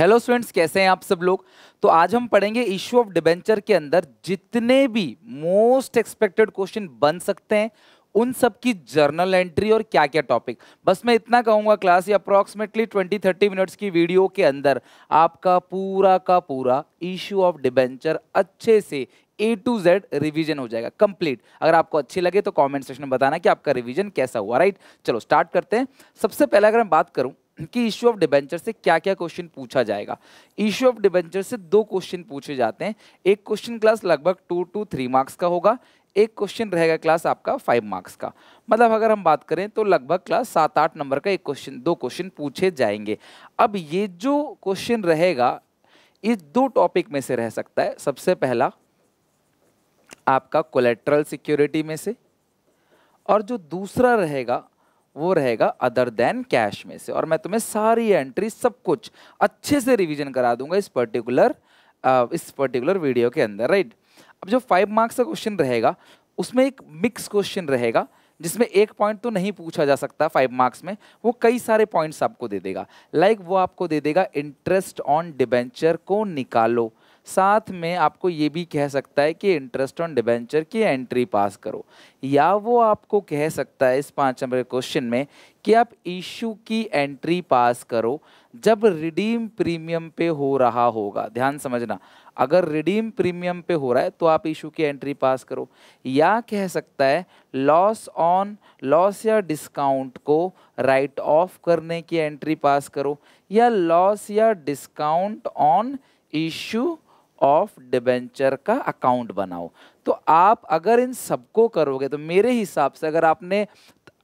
Hello students कैसे हैं आप सब लोग तो आज हम पढ़ेंगे इश्यू ऑफ डिबेंचर के अंदर जितने भी मोस्ट एक्सपेक्टेड क्वेश्चन बन सकते हैं उन सब की जर्नल एंट्री और क्या क्या टॉपिक बस मैं इतना कहूंगा क्लास या अप्रॉक्सीमेटली 20-30 मिनट्स की वीडियो के अंदर आपका पूरा का पूरा इश्यू ऑफ डिबेंचर अच्छे से ए टू जेड रिविजन हो जाएगा कंप्लीट अगर आपको अच्छी लगे तो कॉमेंट सेक्शन में बताना कि आपका रिविजन कैसा हुआ राइट चलो स्टार्ट करते हैं सबसे पहले अगर मैं बात करूँ कि इशू ऑफ डिबेंचर से क्या क्या क्वेश्चन पूछा जाएगा इशू ऑफ डिबेंचर से दो क्वेश्चन पूछे जाते हैं एक क्वेश्चन क्लास लगभग टू टू थ्री मार्क्स का होगा एक क्वेश्चन रहेगा क्लास आपका फाइव मार्क्स का मतलब अगर हम बात करें तो लगभग क्लास सात आठ नंबर का एक क्वेश्चन दो क्वेश्चन पूछे जाएंगे अब ये जो क्वेश्चन रहेगा इस दो टॉपिक में से रह सकता है सबसे पहला आपका कोलेट्रल सिक्योरिटी में से और जो दूसरा रहेगा वो रहेगा अदर देन कैश में से और मैं तुम्हें सारी एंट्री सब कुछ अच्छे से रिवीजन करा दूंगा इस पर्टिकुलर इस पर्टिकुलर वीडियो के अंदर राइट अब जो फाइव मार्क्स का क्वेश्चन रहेगा उसमें एक मिक्स क्वेश्चन रहेगा जिसमें एक पॉइंट तो नहीं पूछा जा सकता फाइव मार्क्स में वो कई सारे पॉइंट्स आपको दे देगा लाइक like वो आपको दे देगा इंटरेस्ट ऑन डिबेंचर को निकालो साथ में आपको ये भी कह सकता है कि इंटरेस्ट ऑन डिबेंचर की एंट्री पास करो या वो आपको कह सकता है इस पाँच नंबर क्वेश्चन में कि आप इशू की एंट्री पास करो जब रिडीम प्रीमियम पे हो रहा होगा ध्यान समझना अगर रिडीम प्रीमियम पे हो रहा है तो आप इशू की एंट्री पास करो या कह सकता है लॉस ऑन लॉस या डिस्काउंट को राइट ऑफ करने की एंट्री पास करो या लॉस या discount on issue of debenture का अकाउंट बनाओ तो आप अगर इन सबको करोगे तो मेरे हिसाब से अगर आपने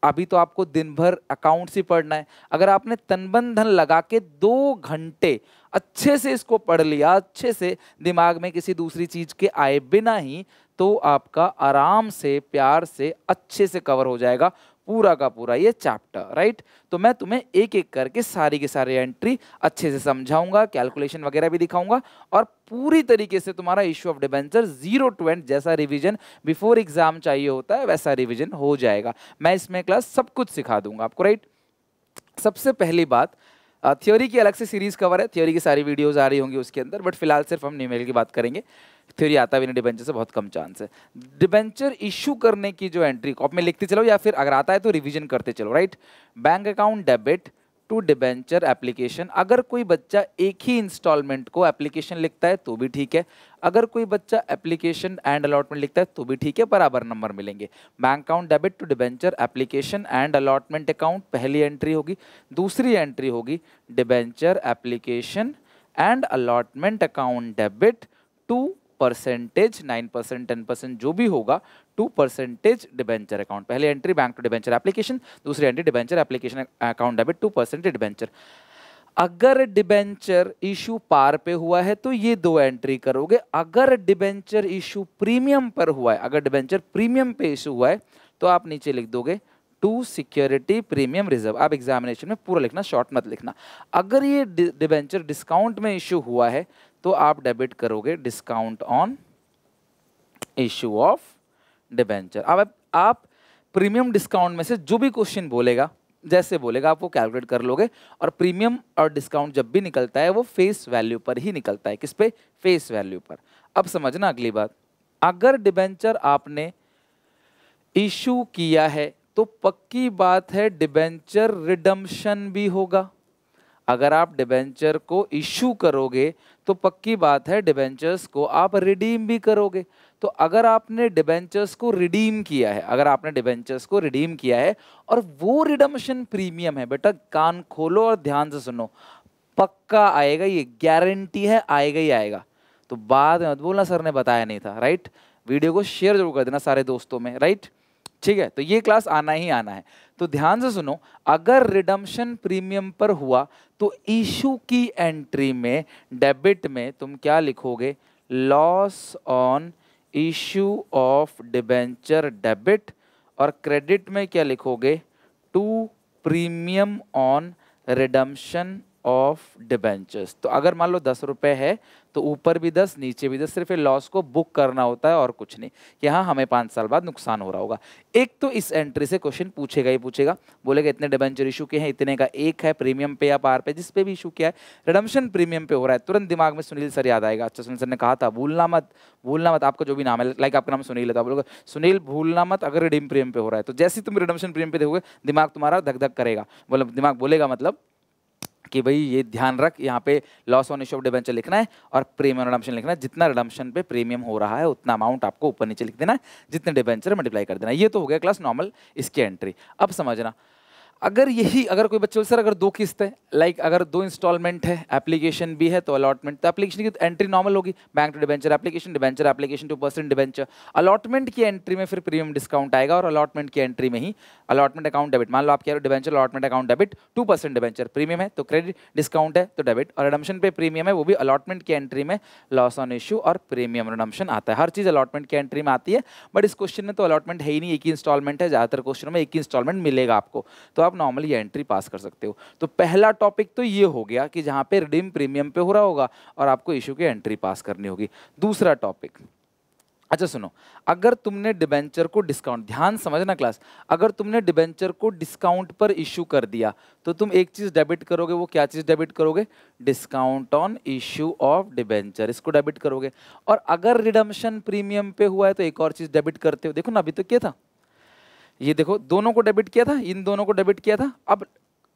अभी तो आपको दिन भर अकाउंट्स ही पढ़ना है अगर आपने तनबंधन लगा के दो घंटे अच्छे से इसको पढ़ लिया अच्छे से दिमाग में किसी दूसरी चीज़ के आए बिना ही तो आपका आराम से प्यार से अच्छे से कवर हो जाएगा पूरा का पूरा ये चैप्टर राइट तो मैं तुम्हें एक एक करके सारी के सारी एंट्री अच्छे से समझाऊंगा कैलकुलेशन वगैरह भी दिखाऊंगा और पूरी तरीके से तुम्हारा issue of debenture zero to end जैसा रिवीजन बिफोर एग्जाम चाहिए होता है वैसा रिवीजन हो जाएगा मैं इसमें क्लास सब कुछ सिखा दूंगा आपको राइट सबसे पहली बात थ्योरी की अलग से सीरीज़ कवर है थ्योरी की सारी वीडियोज़ आ रही होंगी उसके अंदर बट फिलहाल सिर्फ हम न्यूमेल की बात करेंगे थ्योरी आता भी नहीं डिबेंचर से बहुत कम चांस है डिबेंचर इशू करने की जो एंट्री कॉप में लिखते चलो या फिर अगर आता है तो रिविजन करते चलो right bank account debit to debenture application अगर कोई बच्चा एक ही इंस्टॉलमेंट को एप्लीकेशन लिखता है तो भी ठीक है अगर कोई बच्चा एप्लीकेशन एंड अलॉटमेंट लिखता है तो भी ठीक है बराबर नंबर मिलेंगे bank account debit to debenture application and allotment account पहली एंट्री होगी दूसरी एंट्री होगी debenture application and allotment account debit to percentage nine percent ten percent जो भी होगा टू परसेंटेज डिबेंचर अकाउंट पहले entry bank to debenture application दूसरी entry debenture application account debit to percentage debenture अगर debenture issue par पे हुआ है तो ये दो एंट्री करोगे अगर डिबेंचर इशू प्रीमियम पर हुआ है अगर डिबेंचर प्रीमियम पे इशू हुआ है तो आप नीचे लिख दोगे टू सिक्योरिटी प्रीमियम रिजर्व आप एग्जामिनेशन में पूरा लिखना शॉर्ट मत लिखना अगर ये डिबेंचर डिस्काउंट में इशू हुआ है तो आप डेबिट करोगे discount on issue of debenture अब आप प्रीमियम डिस्काउंट में से जो भी क्वेश्चन बोलेगा जैसे बोलेगा आप वो कैलकुलेट कर लोगे और प्रीमियम और डिस्काउंट जब भी निकलता है वो फेस वैल्यू पर ही निकलता है किस पे फेस वैल्यू पर अब समझना अगली बात अगर डिबेंचर आपने इशू किया है तो पक्की बात है डिबेंचर रिडम्शन भी होगा अगर आप डिबेंचर को इशू करोगे तो पक्की बात है डिबेंचर्स को आप रिडीम भी करोगे तो अगर आपने डिबेंचर्स को रिडीम किया है अगर आपने डिबेंचर्स को रिडीम किया है और वो रिडम्शन प्रीमियम है बेटा कान खोलो और ध्यान से सुनो पक्का आएगा ये गारंटी है आएगा ही आएगा तो बाद में मत बोलना सर ने बताया नहीं था राइट वीडियो को शेयर जरूर कर देना सारे दोस्तों में राइट ठीक है तो ये क्लास आना ही आना है तो ध्यान से सुनो अगर रिडम्शन प्रीमियम पर हुआ तो इशू की एंट्री में डेबिट में तुम क्या लिखोगे loss on issue of debenture debit और क्रेडिट में क्या लिखोगे to premium on redemption of debentures तो अगर मान लो दस रुपये है तो ऊपर भी दस नीचे भी दस सिर्फ लॉस को बुक करना होता है और कुछ नहीं कि हाँ हमें पाँच साल बाद नुकसान हो रहा होगा एक तो इस एंट्री से क्वेश्चन पूछेगा ही पूछेगा बोलेगा इतने डिबेंचर इशू किए हैं इतने का एक है प्रीमियम पे या पार पे जिस पे भी इशू किया है रिडम्शन प्रीमियम पे हो रहा है तुरंत दिमाग में सुनील सर याद आएगा अच्छा सुनील सर ने कहा था भूलना मत भूलना मत आपका जो भी नाम है लाइक आपका नाम सुनील है तो सुनील भूलना मत अगर रिडीम प्रीमियम पे हो रहा है तो जैसे तुम रिडम्शन प्रीमियम पे देखोगे दिमाग तुम्हारा धक धक करेगा बोले मतलब दिमाग बोलेगा मतलब कि भाई ये ध्यान रख यहाँ पे loss on issue of debenture लिखना है और प्रीमियम रिडम्शन लिखना है जितना रिडम्शन पे प्रीमियम हो रहा है उतना अमाउंट आपको ऊपर नीचे लिख देना है जितने डिवेंचर मल्टीप्लाई कर देना है ये तो हो गया क्लास नॉर्मल इसकी एंट्री अब समझना अगर यही अगर कोई बच्चे सर अगर दो किस्त है लाइक अगर दो इंस्टॉलमेंट है एप्लीकेशन भी है तो अलॉटमेंट तो एप्लीकेशन की एंट्री तो नॉर्मल होगी bank to debenture application debenture application to person debenture allotment की एंट्री में फिर प्रीमियम डिस्काउंट आएगा और अलॉटमेंट की एंट्री में ही अलॉटमेंट अकाउंट डेबिट मान लो आप क्या debenture allotment account debit to percent debenture premium है तो क्रेडिट डिस्काउंट है तो डेबिट और रडम्शन पे प्रीमियम है वो भी अलॉटमेंट की एंट्री में लॉस ऑन इशू और प्रीमियम रडम्शन आता है हर चीज़ अलॉटमेंट की एंट्री में आती है बट इस क्वेश्चन में तो अलॉटमेंट है ही नहीं एक ही इंस्टॉलमेंट है ज़्यादातर क्वेश्चन में एक ही इंस्टॉलमेंट मिलेगा आपको तो आप नॉर्मली एंट्री पास कर सकते हो तो पहला टॉपिक तो ये हो गया कि जहाँ पे रिडीम प्रीमियम पे हो रहा होगा और आपको इशू की एंट्री पास करनी होगी दूसरा टॉपिक अच्छा सुनो अगर तुमने डिबेंचर को डिस्काउंट ध्यान समझना क्लास अगर तुमने डिबेंचर को डिस्काउंट पर इशू कर दिया तो तुम एक चीज़ डेबिट करोगे वो क्या चीज़ डेबिट करोगे discount on issue of debenture इसको डेबिट करोगे और अगर रिडम्शन प्रीमियम पे हुआ है तो एक और चीज़ डेबिट करते हो देखो ना अभी तो क्या था ये देखो दोनों को डेबिट किया था इन दोनों को डेबिट किया था अब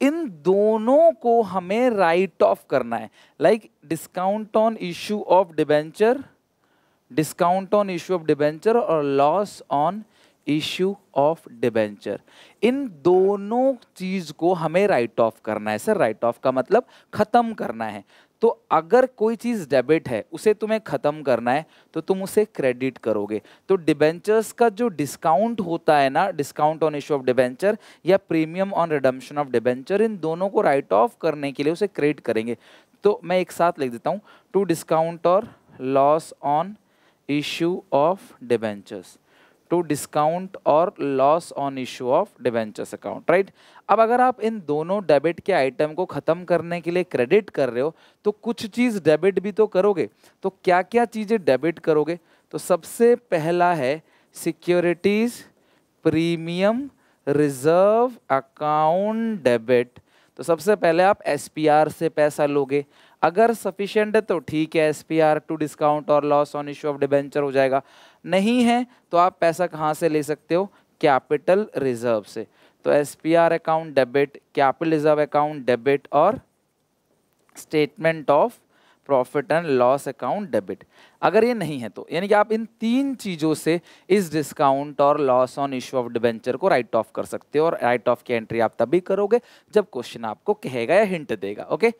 इन दोनों को हमें राइट ऑफ करना है like discount on issue of debenture discount on issue of debenture और loss on issue of debenture इन दोनों चीज को हमें राइट ऑफ करना है सर राइट ऑफ का मतलब खत्म करना है तो अगर कोई चीज़ डेबिट है उसे तुम्हें ख़त्म करना है तो तुम उसे क्रेडिट करोगे तो डिबेंचर्स का जो डिस्काउंट होता है ना discount on issue of debenture या premium on redemption of debenture इन दोनों को राइट ऑफ करने के लिए उसे क्रेडिट करेंगे तो मैं एक साथ लिख देता हूँ टू डिस्काउंट और loss on issue of debentures to discount और loss on issue of debentures account, right अब अगर आप इन दोनों डेबिट के आइटम को ख़त्म करने के लिए क्रेडिट कर रहे हो तो कुछ चीज़ डेबिट भी तो करोगे तो क्या क्या चीज़ें डेबिट करोगे तो सबसे पहला है securities premium reserve account debit तो सबसे पहले आप एस से पैसा लोगे अगर सफिशियंट है तो ठीक है S P R to discount और loss on issue of debenture हो जाएगा नहीं है तो आप पैसा कहाँ से ले सकते हो कैपिटल रिजर्व से तो S P R account debit capital reserve account debit और statement of profit and loss account debit अगर ये नहीं है तो यानी कि आप इन तीन चीज़ों से इस डिस्काउंट और loss on issue of debenture को राइट ऑफ कर सकते हो और राइट ऑफ की एंट्री आप तभी करोगे जब क्वेश्चन आपको कहेगा या हिंट देगा ओके okay?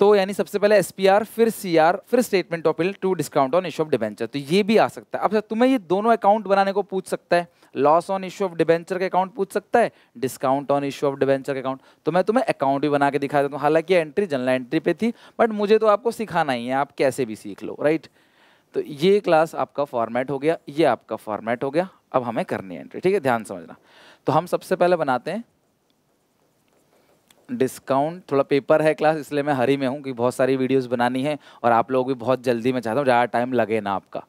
तो यानी सबसे पहले एस फिर सी फिर statement of to discount on issue of debenture तो ये भी आ सकता है अब तुम्हें ये दोनों अकाउंट बनाने को पूछ सकता है loss on issue of debenture का अकाउंट पूछ सकता है discount on issue of debenture का अकाउंट तो मैं तुम्हें अकाउंट भी बना के दिखा देता हूँ हालांकि एंट्री जनरल एंट्री पे थी बट मुझे तो आपको सिखाना ही है आप कैसे भी सीख लो राइट तो ये क्लास आपका फॉर्मेट हो गया ये आपका फॉर्मेट हो गया अब हमें करनी है एंट्री ठीक है ध्यान समझना तो हम सबसे पहले बनाते हैं डिस्काउंट थोड़ा पेपर है क्लास इसलिए मैं हरी में हूँ कि बहुत सारी वीडियोस बनानी है और आप लोग भी बहुत जल्दी में चाहता हूँ ज़्यादा टाइम लगे ना आपका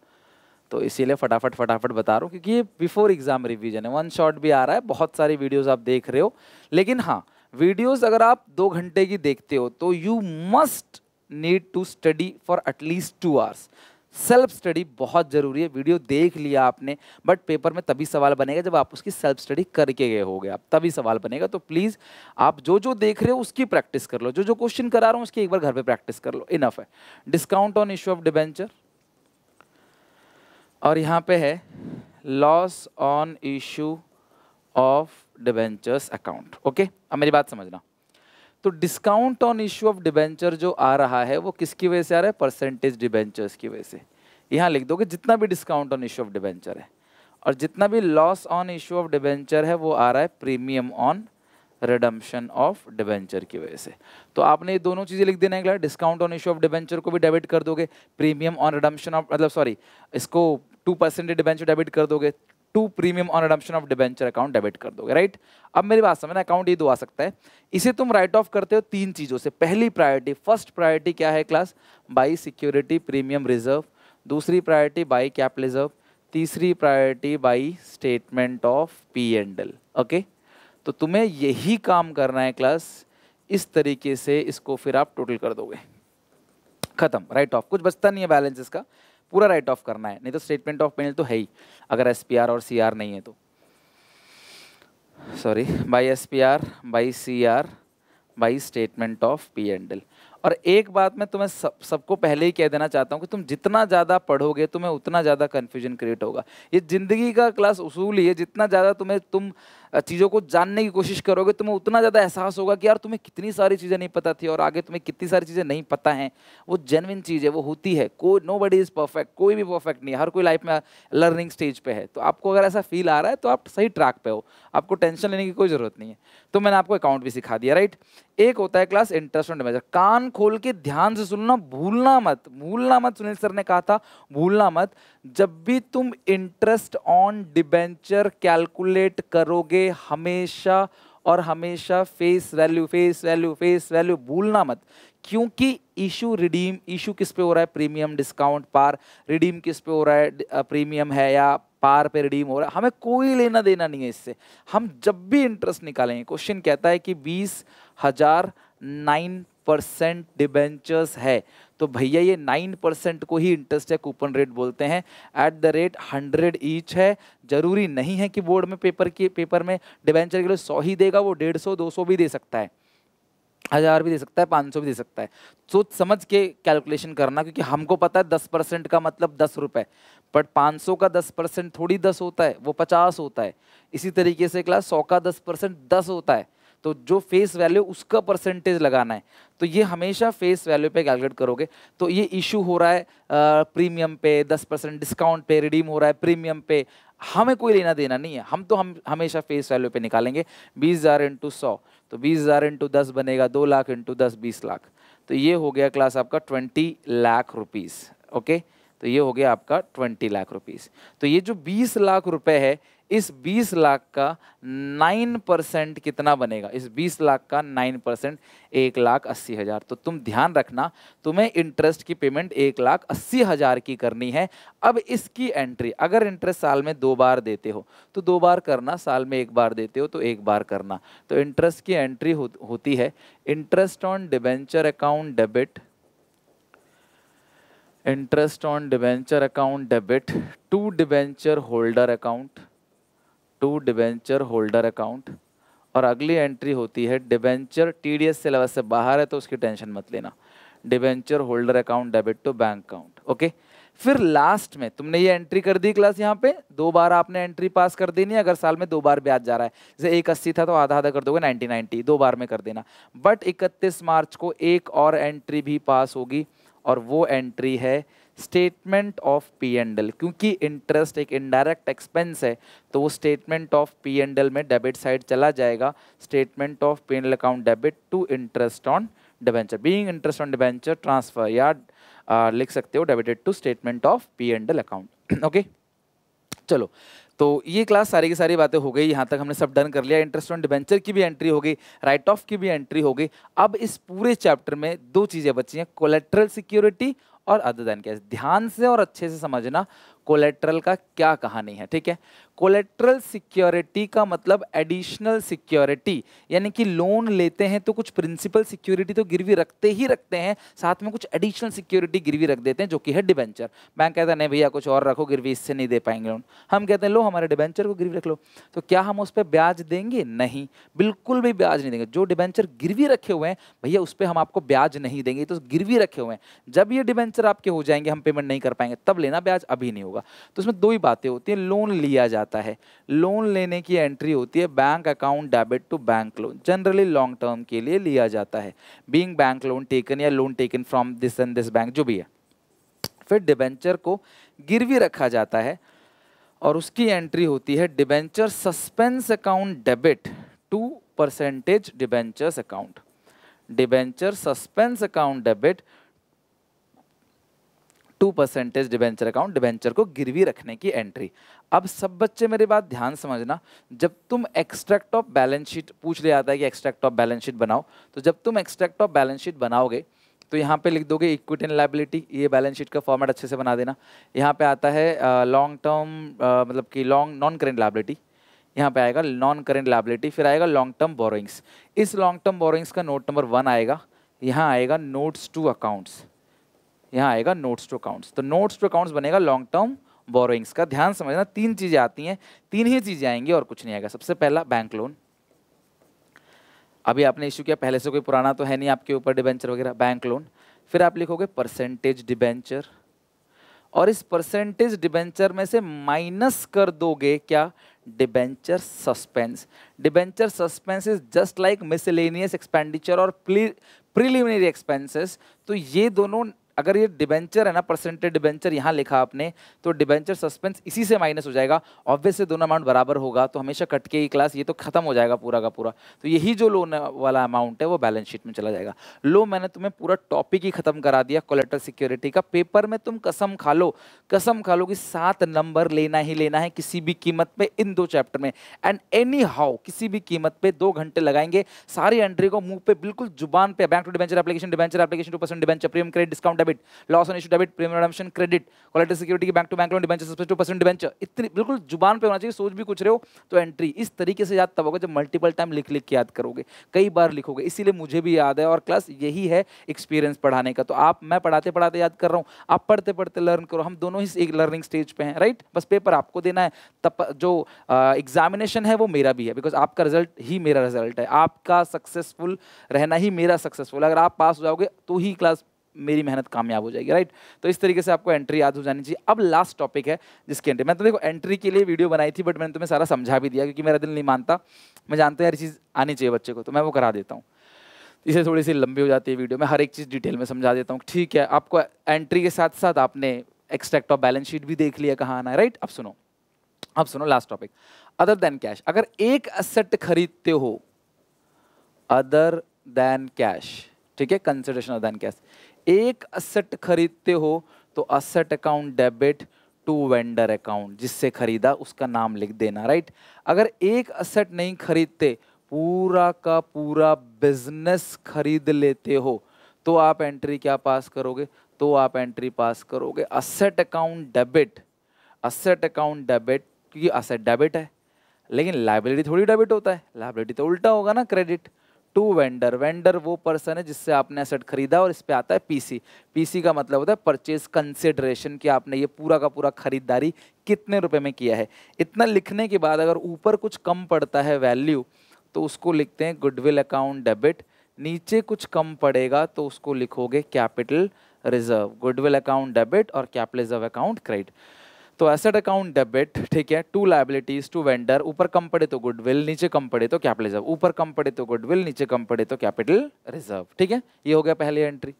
तो इसीलिए फटाफट फटाफट बता रहा हूँ क्योंकि ये बिफोर एग्ज़ाम रिवीजन है वन शॉट भी आ रहा है बहुत सारी वीडियोज़ आप देख रहे हो लेकिन हाँ वीडियोज़ अगर आप दो घंटे की देखते हो तो you must need to study for at least two hours self study बहुत ज़रूरी है वीडियो देख लिया आपने बट पेपर में तभी सवाल बनेगा जब आप उसकी सेल्फ स्टडी करके गए हो आप तभी सवाल बनेगा तो प्लीज़ आप जो जो देख रहे हो उसकी प्रैक्टिस कर लो जो जो क्वेश्चन करा रहा हूँ उसकी एक बार घर पर प्रैक्टिस कर लो इनफ है discount on issue of debenture और यहाँ पर है loss on issue of debentures account okay अब मेरी बात समझना तो discount on issue of debenture जो आ रहा है वो किसकी वजह से आ रहा है परसेंटेज डिबेंचर्स की वजह से यहाँ लिख दो कि जितना भी discount on issue of debenture है और जितना भी loss on issue of debenture है वो आ रहा है premium on redemption of debenture की वजह से तो आपने ये दोनों चीज़ें लिख देना है discount on issue of debenture को भी डेबिट कर दोगे प्रीमियम ऑन रिडम्पशन ऑफ मतलब सॉरी इसको टू परसेंट डिबेंचर डेबिट कर दोगे to premium on redemption of debenture account debit कर दोगे राइट अब मेरी बात समझना अकाउंट ये दो आ सकता है इसे तुम राइट ऑफ करते हो तीन चीज़ों से पहली प्रायोरिटी फर्स्ट प्रायोरिटी क्या है class by security premium reserve दूसरी प्रायोरिटी बाई कैप रिजर्व तीसरी priority by statement of P and L okay तो तुम्हें यही काम करना है क्लास इस तरीके से इसको फिर आप टोटल कर दोगे खत्म राइट ऑफ कुछ बचता नहीं है बैलेंस इसका पूरा राइट ऑफ करना है नहीं तो स्टेटमेंट ऑफ पेनल तो है ही अगर एस और सी नहीं है तो sorry by S P R by C R by statement of P and L और एक बात मैं तुम्हें सब सबको पहले ही कह देना चाहता हूँ कि तुम जितना ज़्यादा पढ़ोगे तुम्हें उतना ज़्यादा कन्फ्यूजन क्रिएट होगा ये ज़िंदगी का क्लास उसूल ही है जितना ज़्यादा तुम्हें तुम चीज़ों को जानने की कोशिश करोगे तुम्हें उतना ज़्यादा एहसास होगा कि यार तुम्हें कितनी सारी चीज़ें नहीं पता थी और आगे तुम्हें कितनी सारी चीज़ें नहीं पता हैं वो जेनविन चीज़ है वो होती है कोई नो बडी इज़ परफेक्ट कोई भी परफेक्ट नहीं हर कोई लाइफ में लर्निंग स्टेज पर है तो आपको अगर ऐसा फील आ रहा है तो आप सही ट्रैक पर हो आपको टेंशन लेने की कोई ज़रूरत नहीं है तो मैंने आपको अकाउंट भी सिखा दिया राइट एक होता है क्लास इंटरेस्ट ऑन मेजर कान खोल के ध्यान से सुनना भूलना मत भूलना मत सुनील सर ने कहा था भूलना मत जब भी तुम इंटरेस्ट ऑन डिबेंचर कैलकुलेट करोगे के हमेशा और हमेशा face value face value face value भूलना मत क्योंकि इशू रिडीम इशू किस पे हो रहा है प्रीमियम डिस्काउंट पार रिडीम किस पे हो रहा है प्रीमियम है या पार पे रिडीम हो रहा है हमें कोई लेना देना नहीं है इससे हम जब भी इंटरेस्ट निकालेंगे क्वेश्चन कहता है कि बीस हजार नाइन परसेंट डिबेंचर्स है तो भैया ये नाइन परसेंट को ही इंटरेस्ट या कूपन रेट बोलते हैं at the rate hundred each है ज़रूरी नहीं है कि बोर्ड में पेपर के पेपर में डिबेंचर के लिए सौ ही देगा वो डेढ़ सौ दो सौ भी दे सकता है हज़ार भी दे सकता है पाँच सौ भी दे सकता है सोच तो समझ के कैलकुलेशन करना क्योंकि हमको पता है दस परसेंट का मतलब दस रुपये बट पाँच सौ का दस परसेंट थोड़ी दस होता है वो पचास होता है इसी तरीके से क्लास सौ का दस परसेंट दस होता है तो जो फेस वैल्यू उसका परसेंटेज लगाना है तो ये हमेशा फेस वैल्यू पे कैलकुलेट करोगे तो ये इशू हो रहा है प्रीमियम पे दस परसेंट डिस्काउंट पे रिडीम हो रहा है प्रीमियम पे हमें कोई लेना देना नहीं है हम तो हम हमेशा फेस वैल्यू पे निकालेंगे बीस हज़ार इंटू सौ तो बीस हज़ार इंटू दस बनेगा दो लाख इंटू दस बीस लाख तो ये हो गया क्लास आपका ट्वेंटी लाख रुपीज़ ओके तो ये हो गया आपका ट्वेंटी लाख रुपीज़ तो ये जो बीस लाख रुपए है इस 20 लाख का 9 परसेंट कितना बनेगा इस 20 लाख का 9 परसेंट एक लाख अस्सी हज़ार तो तुम ध्यान रखना तुम्हें इंटरेस्ट की पेमेंट एक लाख अस्सी हज़ार की करनी है अब इसकी एंट्री अगर इंटरेस्ट साल में दो बार देते हो तो दो बार करना साल में एक बार देते हो तो एक बार करना तो इंटरेस्ट की एंट्री हो, होती है interest on debenture account debit interest on debenture account debit to debenture holder account to debenture holder account और अगली एंट्री होती है डिबेंचर टीडीएस सिलेबस से बाहर है तो उसकी टेंशन मत लेना debenture holder account debit to bank account okay फिर लास्ट में तुमने ये एंट्री कर दी क्लास यहाँ पे दो बार आपने एंट्री पास कर देनी अगर साल में दो बार ब्याज जा रहा है जैसे एक अस्सी था तो आधा आधा कर दोगे नाइनटी नाइनटी दो बार में कर देना बट इकतीस मार्च को एक और एंट्री भी पास होगी और वो एंट्री है statement of P and L क्योंकि इंटरेस्ट एक इनडायरेक्ट एक्सपेंस है तो वो statement of P and L में डेबिट साइड चला जाएगा statement of P and L account debit to interest on debenture being interest on debenture transfer या लिख सकते हो debited to statement of P and L account okay चलो तो ये क्लास सारी की सारी बातें हो गई यहाँ तक हमने सब डन कर लिया इंटरेस्ट ऑन डिवेंचर की भी एंट्री हो गई राइट ऑफ की भी एंट्री हो गई अब इस पूरे चैप्टर में दो चीज़ें बची हैं कोलेट्रल सिक्योरिटी और अदर देन केस ध्यान से और अच्छे से समझना कोलेट्रल का क्या कहानी है ठीक है कोलेट्रल सिक्योरिटी का मतलब एडिशनल सिक्योरिटी यानी कि लोन लेते हैं तो कुछ प्रिंसिपल सिक्योरिटी तो गिरवी रखते ही रखते हैं साथ में कुछ एडिशनल सिक्योरिटी गिरवी रख देते हैं जो कि है डिबेंचर बैंक कहता है नहीं भैया कुछ और रखो गिरवी इससे नहीं दे पाएंगे लोन हम कहते हैं लो हमारे डिबेंचर को गिरवी रख लो तो क्या हम उस पर ब्याज देंगे नहीं बिल्कुल भी ब्याज नहीं देंगे जो डिबेंचर गिरवी रखे हुए हैं भैया उस पर हम आपको ब्याज नहीं देंगे तो गिरवी रखे हुए हैं जब ये डिबेंचर आपके हो जाएंगे हम पेमेंट नहीं कर पाएंगे तब लेना ब्याज अभी नहीं होगा होगा तो इसमें दो ही बातें होती हैं लोन लिया जाता है लोन लेने की एंट्री होती है bank account debit to bank loan generally long term के लिए लिया जाता है बींग बैंक लोन टेकन या loan taken from this and this bank जो भी है फिर डिबेंचर को गिरवी रखा जाता है और उसकी एंट्री होती है debenture suspense account debit to percentage debentures account debenture suspense account debit to percentage debenture account debenture को गिरवी रखने की एंट्री अब सब बच्चे मेरी बात ध्यान समझना जब तुम एक्सट्रैक्ट ऑफ बैलेंस शीट पूछ लिया जाता है कि एक्सट्रैक्ट ऑफ बैलेंस शीट बनाओ तो जब तुम एक्सट्रैक्ट ऑफ बैलेंस शीट बनाओगे तो यहाँ पे लिख दोगे इक्विटी एंड लाइबिलिटी ये बैलेंस शीट का फॉर्मेट अच्छे से बना देना यहाँ पे आता है लॉन्ग टर्म मतलब कि लॉन्ग नॉन करेंट लाइबिलिटी यहाँ पे आएगा नॉन करेंट लाइबिलिटी फिर आएगा लॉन्ग टर्म बोरोइंग्स इस लॉन्ग टर्म बोरोइंग्स का नोट नंबर वन आएगा यहाँ आएगा नोट्स टू अकाउंट्स यहाँ आएगा नोट्स टू अकाउंट्स तो नोट्स टू अकाउंट्स बनेगा लॉन्ग टर्म बोरोइंग्स का ध्यान समझना तीन चीज़ें आती हैं तीन ही चीज़ें आएंगी और कुछ नहीं आएगा सबसे पहला बैंक लोन अभी आपने इशू किया पहले से कोई पुराना तो है नहीं आपके ऊपर डिबेंचर वगैरह बैंक लोन फिर आप लिखोगे परसेंटेज डिबेंचर और इस परसेंटेज डिबेंचर में से माइनस कर दोगे क्या debenture suspense debenture suspense is just like miscellaneous expenditure और प्रिलिमिनरी एक्सपेंसेस तो ये दोनों अगर ये डिबेंचर है ना परसेंटेज डिबेंचर यहाँ लिखा आपने तो डिबेंचर सस्पेंस इसी से माइनस हो जाएगा ऑब्वियस दोनों अमाउंट बराबर होगा तो हमेशा कट के ही क्लास ये तो खत्म हो जाएगा पूरा का पूरा तो यही जो लोन वाला अमाउंट है वो बैलेंस शीट में चला जाएगा लो मैंने तुम्हें पूरा टॉपिक ही खत्म करा दिया कोलेक्टर सिक्योरिटी का पेपर में तुम कसम खा लो कसम खा लो कि सात नंबर लेना ही लेना है किसी भी कीमत पर इन दो चैप्टर में एंड एनी हाउ किसी भी कीमत पर दो घंटे लगाएंगे सारी एंट्री को मुंह पर बिल्कुल जुबान पर bank to debenture application debenture application to percent debenture premium credit discount debit loss on issue debit premium redemption credit quality security की bank to bank loan debenture to percent debenture इतनी बिल्कुल जुबान पे होना चाहिए सोच भी कुछ रहे हो तो एंट्री इस तरीके से याद तब होगा जब मल्टीपल टाइम लिख लिख के याद करोगे कई बार लिखोगे इसीलिए मुझे भी याद है और क्लास यही है एक्सपीरियंस पढ़ाने का तो आप मैं पढ़ाते पढ़ाते याद कर रहा हूँ आप पढ़ते पढ़ते लर्न करो हम दोनों ही एक लर्निंग स्टेज पर हैं राइट बस पेपर आपको देना है तब जो एग्जामिनेशन है वो मेरा भी है बिकॉज आपका रिजल्ट ही मेरा रिजल्ट है आपका सक्सेसफुल रहना ही मेरा सक्सेसफुल अगर आप पास हो जाओगे तो ही क्लास मेरी मेहनत कामयाब हो जाएगी राइट तो इस तरीके से आपको एंट्री याद हो जानी चाहिए अब लास्ट टॉपिक है जिसकी एंट्री मैंने तो देखो एंट्री के लिए वीडियो बनाई थी बट मैंने तुम्हें सारा समझा भी दिया क्योंकि मेरा दिल नहीं मानता मैं जानता हूँ हर चीज़ आनी चाहिए बच्चे को तो मैं वो करा देता हूँ इसे थोड़ी सी लंबी हो जाती है वीडियो मैं हर एक चीज़ डिटेल में समझा देता हूँ ठीक है आपको एंट्री के साथ साथ आपने एक्सट्रैक्ट ऑफ बैलेंस शीट भी देख लिया कहाँ आना है राइट अब सुनो अब सुनो last topic other than cash अगर एक असेट खरीदते हो अदर देन कैश ठीक है कंसिडरेशन अदर देन कैश एक असट खरीदते हो तो asset account debit to vendor account जिससे खरीदा उसका नाम लिख देना राइट अगर एक असट नहीं खरीदते पूरा का पूरा बिजनेस खरीद लेते हो तो आप एंट्री क्या पास करोगे तो आप एंट्री पास करोगे asset account debit asset account debit क्योंकि असेट डेबिट है लेकिन लाइबिलिटी थोड़ी डेबिट होता है लाइबिलिटी तो उल्टा होगा ना क्रेडिट टू वेंडर वेंडर वो पर्सन है जिससे आपने एसेट खरीदा और इस पर आता है पीसी पीसी का मतलब होता है परचेज कंसिडरेशन कि आपने ये पूरा का पूरा खरीदारी कितने रुपए में किया है इतना लिखने के बाद अगर ऊपर कुछ कम पड़ता है वैल्यू तो उसको लिखते हैं गुडविल अकाउंट डेबिट नीचे कुछ कम पड़ेगा तो उसको लिखोगे capital reserve goodwill account debit और कैपिटल रिजर्व अकाउंट क्रेडिट तो एसेट अकाउंट डेबिट ठीक है टू लाइबिलिटीज टू वेंडर ऊपर कम पड़े तो गुडविल नीचे कम पड़े तो कैपिटल रिजर्व ऊपर कम पड़े तो गुडविल नीचे कम पड़े तो कैपिटल रिजर्व ठीक है ये हो गया पहली एंट्री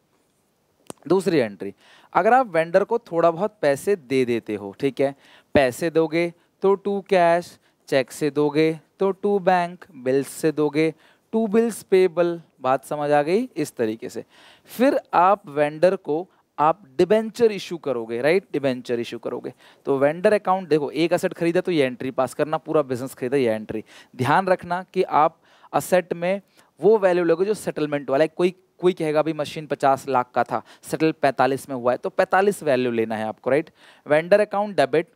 दूसरी एंट्री अगर आप वेंडर को थोड़ा बहुत पैसे दे देते हो ठीक है पैसे दोगे तो टू कैश चेक से दोगे तो टू बैंक बिल्स से दोगे टू बिल्स पेबल बात समझ आ गई इस तरीके से फिर आप वेंडर को आप डिबेंचर इशू करोगे राइट डिबेंचर इशू करोगे तो वेंडर अकाउंट देखो एक असेट खरीदा तो ये एंट्री पास करना पूरा बिजनेस खरीदा ये एंट्री ध्यान रखना कि आप असेट में वो वैल्यू लोगे जो सेटलमेंट वाला है कोई कोई कहेगा भाई मशीन 50 लाख का था सेटल 45 में हुआ है तो 45 वैल्यू लेना है आपको right vendor account debit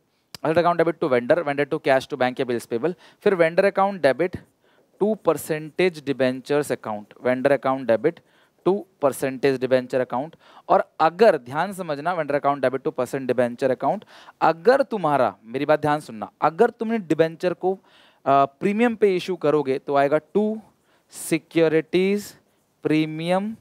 asset account debit to vendor vendor to cash to bank या बिल्स पेबल फिर vendor account debit to percentage debentures account vendor account debit to percentage debenture account और अगर ध्यान समझना vendor account debit to percent debenture account अगर तुम्हारा मेरी बात ध्यान सुनना अगर तुमने डिबेंचर को प्रीमियम पे इशू करोगे तो आएगा to securities premium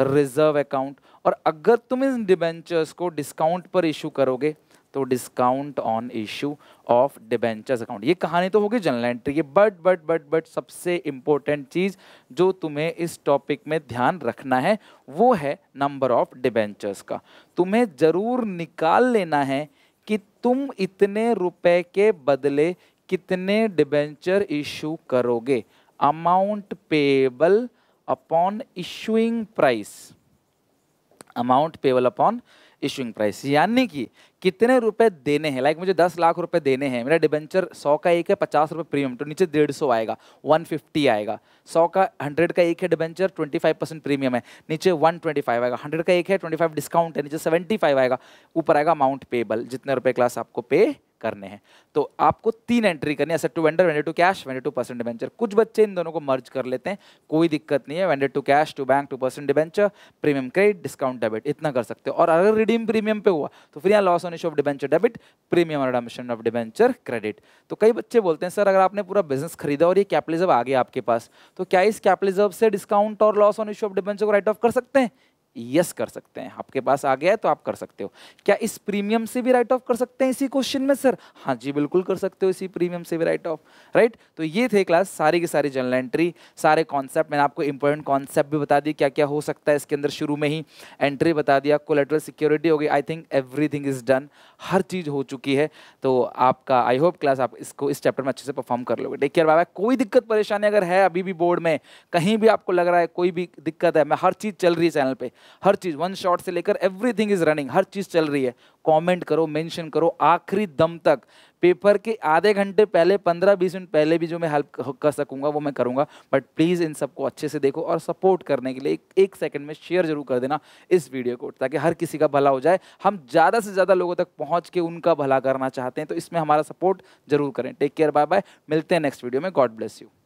reserve account और अगर तुम इन डिबेंचर्स को डिस्काउंट पर इशू करोगे तो discount on issue of debentures account ये कहानी तो होगी जनरल एंट्री की बट बट बट बट सबसे इंपॉर्टेंट चीज़ जो तुम्हें इस टॉपिक में ध्यान रखना है वो है नंबर ऑफ डिबेंचर्स का तुम्हें ज़रूर निकाल लेना है कि तुम इतने रुपए के बदले कितने डिबेंचर इशू करोगे amount payable upon issuing price amount payable upon issuing price यानी कि कितने रुपए देने हैं लाइक मुझे दस लाख रुपए देने हैं मेरा डिबेंचर सौ का एक है पचास रुपये प्रीमियम तो नीचे डेढ़ सौ आएगा वन फिफ्टी आएगा सौ का हंड्रेड का एक है debenture twenty five percent premium है नीचे वन ट्वेंटी फाइव आएगा हंड्रेड का एक है ट्वेंटी फाइव डिस्काउंट है नीचे सेवेंटी फाइव आएगा ऊपर आएगा अमाउंट पेबल जितने रुपये क्लास आपको पे करने हैं तो आपको तीन एंट्री करनी है asset to vendor vendor to cash vendor to percent debenture कुछ बच्चे इन दोनों को मर्ज कर लेते हैं कोई दिक्कत नहीं है vendor to cash to bank to percent debenture premium credit discount debit इतना कर सकते हो और अगर रिडीम प्रीमियम पे हुआ तो फिर यहाँ loss on issue of debenture debit premium redemption of debenture credit तो कई बच्चे बोलते हैं सर अगर आपने पूरा बिजनेस खरीदा और ये कैपिटलिज्म आ गया आपके पास तो क्या इस कैपिटलिज्म से डिस्काउंट और loss on issue of debenture को राइट ऑफ कर सकते हैं यस कर सकते हैं आपके पास आ गया है तो आप कर सकते हो क्या इस प्रीमियम से भी राइट ऑफ कर सकते हैं इसी क्वेश्चन में सर हाँ जी बिल्कुल कर सकते हो इसी प्रीमियम से भी राइट ऑफ राइट तो ये थे क्लास सारी की सारी जनरल एंट्री सारे कॉन्सेप्ट मैंने आपको इंपॉर्टेंट कॉन्सेप्ट भी बता दी क्या क्या हो सकता है इसके अंदर शुरू में ही एंट्री बता दिया कोलेट्रल सिक्योरिटी हो गई I think everything is done हर चीज़ हो चुकी है तो आपका आई होप क्लास आप इसको इस चैप्टर में अच्छे से परफॉर्म कर लोगे टेक केयर बाबा कोई दिक्कत परेशानी अगर है अभी भी बोर्ड में कहीं भी आपको लग रहा है कोई भी दिक्कत है मैं हर चीज़ चल रही है चैनल पर हर चीज़ वन शॉट से लेकर एवरीथिंग इज़ रनिंग हर चीज़ चल रही है कमेंट करो मेंशन करो आखिरी दम तक पेपर के आधे घंटे पहले पंद्रह बीस मिनट पहले भी जो मैं हेल्प कर सकूंगा वो मैं करूंगा बट प्लीज़ इन सबको अच्छे से देखो और सपोर्ट करने के लिए एक, एक सेकंड में शेयर जरूर कर देना इस वीडियो को ताकि हर किसी का भला हो जाए हम ज़्यादा से ज़्यादा लोगों तक पहुंच के उनका भला करना चाहते हैं तो इसमें हमारा सपोर्ट जरूर करें टेक केयर बाय बाय मिलते हैं नेक्स्ट वीडियो में गॉड ब्लेस यू